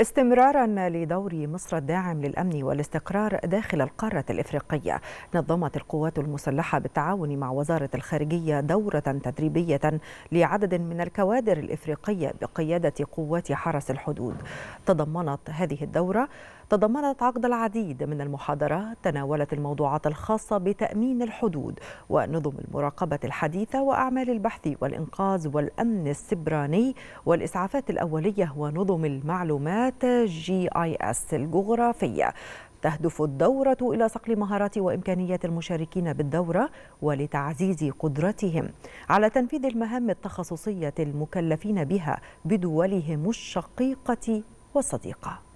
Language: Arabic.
استمرارا لدور مصر الداعم للامن والاستقرار داخل القاره الافريقيه نظمت القوات المسلحه بالتعاون مع وزاره الخارجيه دوره تدريبيه لعدد من الكوادر الافريقيه بقياده قوات حرس الحدود تضمنت هذه الدوره تضمنت عقد العديد من المحاضرات تناولت الموضوعات الخاصه بتامين الحدود ونظم المراقبه الحديثه واعمال البحث والانقاذ والامن السبراني والاسعافات الاوليه ونظم المعلومات تطبيقات جي اي اس الجغرافيه تهدف الدورة إلى صقل مهارات وإمكانيات المشاركين بالدورة ولتعزيز قدرتهم على تنفيذ المهام التخصصية المكلفين بها بدولهم الشقيقة والصديقة